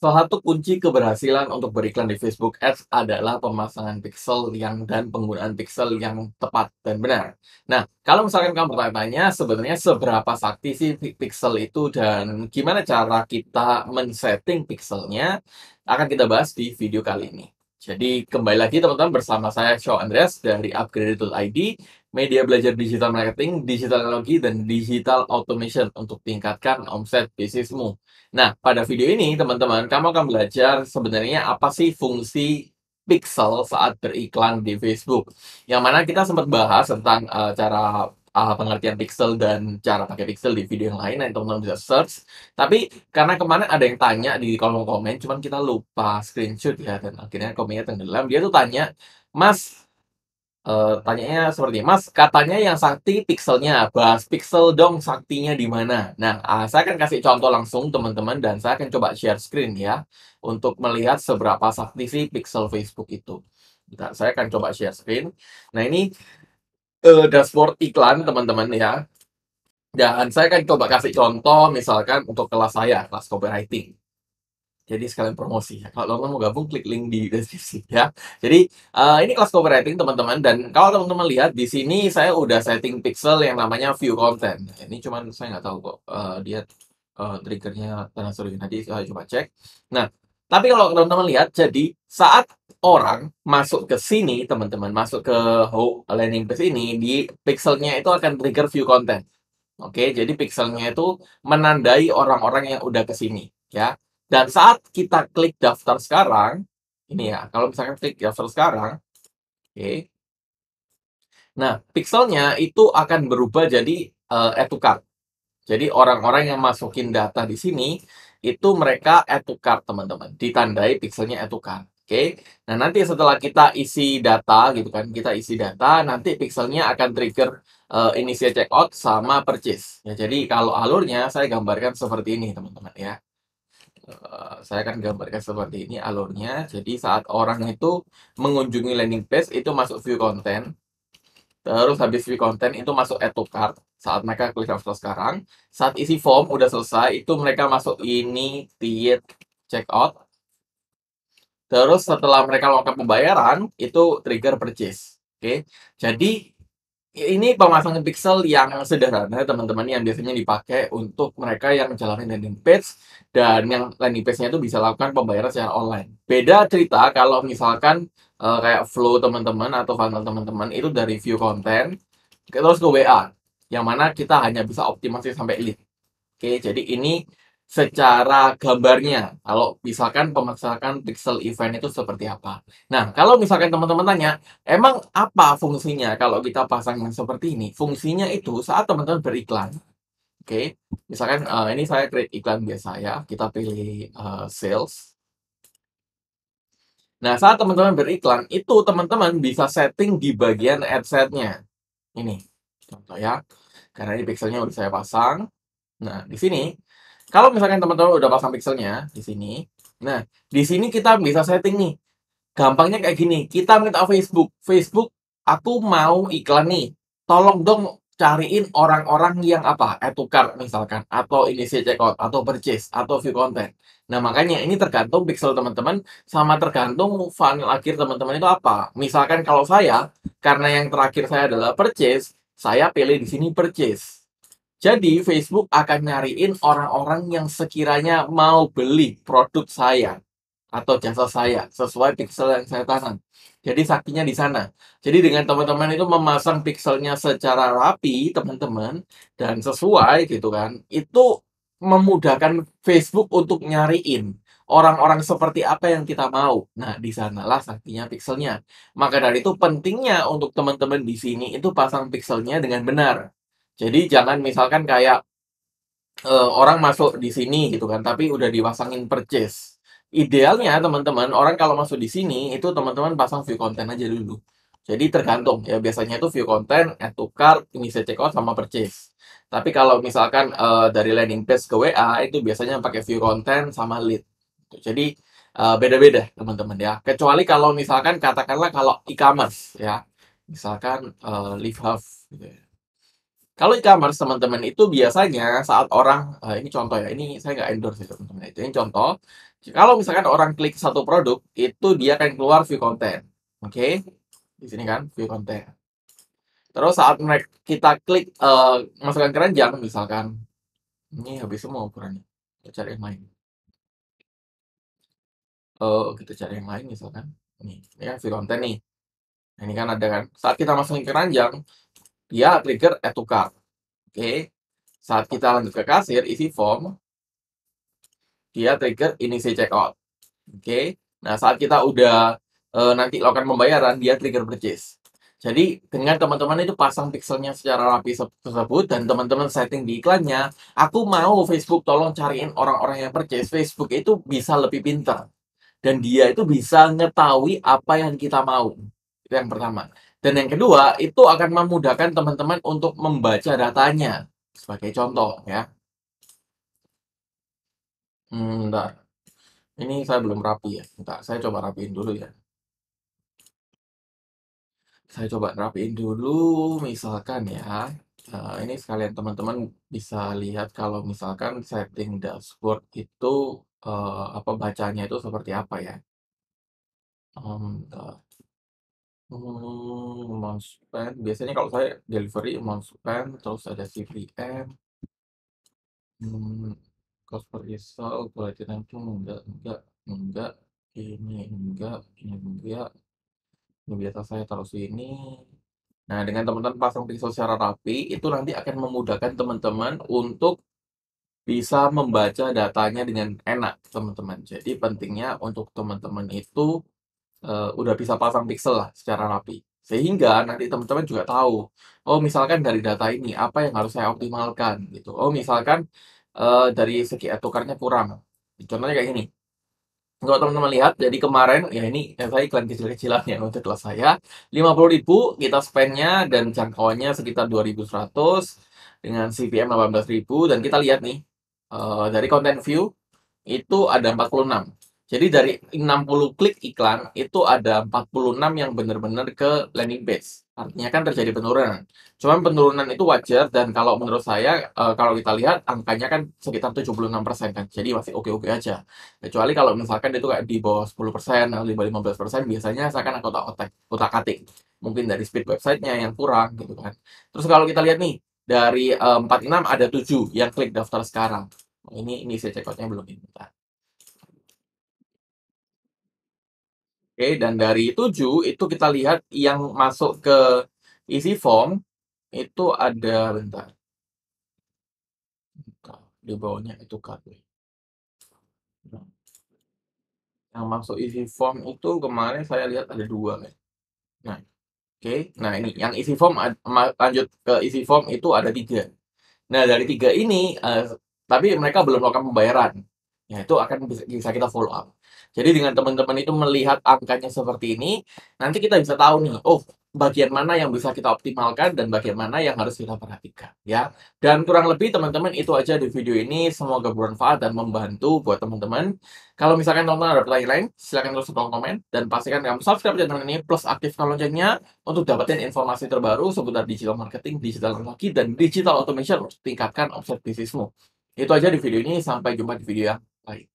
Salah satu kunci keberhasilan untuk beriklan di Facebook Ads adalah pemasangan pixel yang dan penggunaan pixel yang tepat dan benar. Nah, kalau misalkan kamu bertanya-tanya sebenarnya seberapa sakti sih pixel itu dan gimana cara kita men-setting pixelnya akan kita bahas di video kali ini. Jadi kembali lagi teman-teman bersama saya Shaw Andreas dari upgraded.id media belajar digital marketing, digital teknologi, dan digital automation untuk tingkatkan omset bisnismu. Nah, pada video ini, teman-teman, kamu akan belajar sebenarnya apa sih fungsi pixel saat beriklan di Facebook. Yang mana kita sempat bahas tentang uh, cara uh, pengertian pixel dan cara pakai pixel di video yang lain yang teman-teman bisa search. Tapi karena kemarin ada yang tanya di kolom komen, cuman kita lupa screenshot ya dan akhirnya komennya tenggelam. Dia tuh tanya, Mas Uh, tanyanya seperti, "Mas, katanya yang sakti pixelnya bahas pixel dong saktinya di mana?" Nah, uh, saya akan kasih contoh langsung teman-teman dan saya akan coba share screen ya, untuk melihat seberapa sakti sih pixel Facebook itu. Bentar, saya akan coba share screen. Nah ini, uh, dashboard iklan teman-teman ya, dan saya akan coba kasih contoh misalkan untuk kelas saya, kelas copywriting. Jadi sekalian promosi ya. Kalau teman-teman mau gabung klik link di deskripsi ya. Jadi uh, ini kelas copywriting teman-teman dan kalau teman-teman lihat di sini saya udah setting pixel yang namanya view content. Ini cuman saya nggak tahu kok uh, dia uh, triggernya tanah suruh nanti saya coba cek. Nah, tapi kalau teman-teman lihat jadi saat orang masuk ke sini teman-teman masuk ke home landing page ini di pixelnya itu akan trigger view content. Oke, jadi pixelnya itu menandai orang-orang yang udah ke sini ya. Dan saat kita klik daftar sekarang, ini ya, kalau misalkan klik daftar sekarang, oke. Okay. Nah, pixelnya itu akan berubah jadi uh, add to cart. Jadi orang-orang yang masukin data di sini, itu mereka add to cart, teman-teman. Ditandai pixelnya add to cart. Oke, okay. nah nanti setelah kita isi data gitu kan, kita isi data, nanti pixelnya akan trigger uh, initial checkout sama purchase. Ya, jadi kalau alurnya saya gambarkan seperti ini teman-teman ya. Eh, saya akan gambarkan seperti ini alurnya. Jadi saat orang itu mengunjungi landing page itu masuk view content. Terus habis view content itu masuk add to cart saat mereka klik daftar sekarang. Saat isi form udah selesai itu mereka masuk ini tiet checkout. Terus setelah mereka melakukan pembayaran itu trigger purchase. Oke. Jadi Ya, ini pemasangan pixel yang sederhana teman-teman yang biasanya dipakai untuk mereka yang menjalankan landing page dan yang landing page-nya itu bisa lakukan pembayaran secara online. Beda cerita kalau misalkan uh, kayak flow teman-teman atau funnel teman-teman itu dari view konten terus ke WA yang mana kita hanya bisa optimasi sampai lead. Oke, jadi ini secara gambarnya. Kalau misalkan pemaksakan pixel event itu seperti apa. Nah, kalau misalkan teman-teman tanya, emang apa fungsinya kalau kita pasang yang seperti ini? Fungsinya itu saat teman-teman beriklan. Oke, okay? misalkan uh, ini saya create iklan biasa ya. Kita pilih uh, sales. Nah, saat teman-teman beriklan, itu teman-teman bisa setting di bagian ad setnya Ini, contoh ya. Karena ini pixelnya udah saya pasang. Nah, di sini kalau misalkan teman-teman udah pasang pixelnya di sini, nah di sini kita bisa setting nih. Gampangnya kayak gini, kita minta Facebook, Facebook aku mau iklan nih, tolong dong cariin orang-orang yang apa, etukar misalkan, atau initiate checkout, atau purchase, atau view content. Nah makanya ini tergantung pixel teman-teman, sama tergantung funnel akhir teman-teman itu apa. Misalkan kalau saya, karena yang terakhir saya adalah purchase, saya pilih di sini purchase. Jadi Facebook akan nyariin orang-orang yang sekiranya mau beli produk saya atau jasa saya sesuai pixel yang saya pasang. Jadi saktinya di sana. Jadi dengan teman-teman itu memasang pixelnya secara rapi, teman-teman, dan sesuai gitu kan, itu memudahkan Facebook untuk nyariin orang-orang seperti apa yang kita mau. Nah, di sanalah saktinya pixelnya. Maka dari itu pentingnya untuk teman-teman di sini itu pasang pixelnya dengan benar. Jadi jangan misalkan kayak uh, orang masuk di sini gitu kan, tapi udah dipasangin purchase. Idealnya teman-teman, orang kalau masuk di sini itu teman-teman pasang view content aja dulu. Jadi tergantung ya biasanya itu view content, add to cart, check out sama purchase. Tapi kalau misalkan uh, dari landing page ke WA itu biasanya pakai view content sama lead. Jadi eh, beda-beda teman-teman ya. Kecuali kalau misalkan katakanlah kalau e-commerce ya, misalkan uh, live half gitu ya kalau e-commerce teman-teman itu biasanya saat orang uh, ini contoh ya, ini saya nggak endorse ya teman-teman. Itu ini contoh. Kalau misalkan orang klik satu produk, itu dia akan keluar view content. Oke. Okay? Di sini kan view content. Terus saat mereka kita klik uh, masukkan keranjang misalkan ini habis semua ukurannya. Kita cari yang lain. Oh, uh, kita cari yang lain misalkan. ini kan view content nih. Nah, ini kan ada kan. Saat kita masukin keranjang, dia trigger add to cart. Oke. Okay. Saat kita lanjut ke kasir, isi form, dia trigger initiate checkout. Oke. Okay. Nah, saat kita udah e, nanti lakukan pembayaran, dia trigger purchase. Jadi dengan teman-teman itu pasang pixelnya secara rapi tersebut dan teman-teman setting di iklannya, aku mau Facebook tolong cariin orang-orang yang purchase. Facebook itu bisa lebih pintar dan dia itu bisa ngetahui apa yang kita mau. Itu yang pertama. Dan yang kedua, itu akan memudahkan teman-teman untuk membaca datanya. Sebagai contoh ya. Hmm, bentar. Ini saya belum rapi ya. Bentar, saya coba rapiin dulu ya. Saya coba rapiin dulu misalkan ya. Nah, ini sekalian teman-teman bisa lihat kalau misalkan setting dashboard itu eh, apa bacanya itu seperti apa ya. Um, bentar. Hmm, mousepad, biasanya kalau saya delivery mousepad, terus ada CVM. Mmm, Kasper Isel, Buletin Tanjung, enggak enggak enggak, ini enggak, ini enggak. Ini biasa saya taruh sini. Nah, dengan teman-teman pasang pixel secara rapi, itu nanti akan memudahkan teman-teman untuk bisa membaca datanya dengan enak, teman-teman. Jadi pentingnya untuk teman-teman itu uh, udah bisa pasang pixel lah secara rapi. Sehingga nanti teman-teman juga tahu, oh misalkan dari data ini apa yang harus saya optimalkan gitu. Oh misalkan uh, dari segi tukarnya kurang. Contohnya kayak gini. Kalau teman-teman lihat, jadi kemarin, ya ini ya saya iklan kecil-kecilan ya untuk kelas saya. ribu kita spendnya dan jangkauannya sekitar 2.100 dengan CPM 18.000 dan kita lihat nih, uh, dari content view itu ada 46. Jadi dari 60 klik iklan itu ada 46 yang benar-benar ke landing page. Artinya kan terjadi penurunan. Cuman penurunan itu wajar dan kalau menurut saya e, kalau kita lihat angkanya kan sekitar 76% kan. Jadi masih oke-oke aja. Kecuali kalau misalkan itu kayak di bawah 10% atau di bawah 15% biasanya saya akan otak otak, otak katik Mungkin dari speed websitenya yang kurang gitu kan. Terus kalau kita lihat nih dari e, eh, 46 ada 7 yang klik daftar sekarang. Ini ini saya cekotnya belum ini. Oke, dan dari 7 itu kita lihat yang masuk ke isi e form itu ada bentar. bentar di bawahnya itu KW. yang masuk isi e form itu kemarin saya lihat ada dua nih. Nah, oke. Okay. Nah, ini yang isi e form lanjut ke isi form itu ada tiga. Nah, dari tiga ini uh, tapi mereka belum melakukan pembayaran. Ya, itu akan bisa, kita follow up. Jadi dengan teman-teman itu melihat angkanya seperti ini, nanti kita bisa tahu nih, oh, bagian mana yang bisa kita optimalkan dan bagian mana yang harus kita perhatikan, ya. Dan kurang lebih teman-teman itu aja di video ini, semoga bermanfaat dan membantu buat teman-teman. Kalau misalkan teman-teman ada pertanyaan lain, silahkan terus kolom komen dan pastikan kamu subscribe channel ini plus aktifkan loncengnya untuk dapetin informasi terbaru seputar digital marketing, digital marketing dan digital automation tingkatkan omset bisnismu. Itu aja di video ini, sampai jumpa di video yang Bye.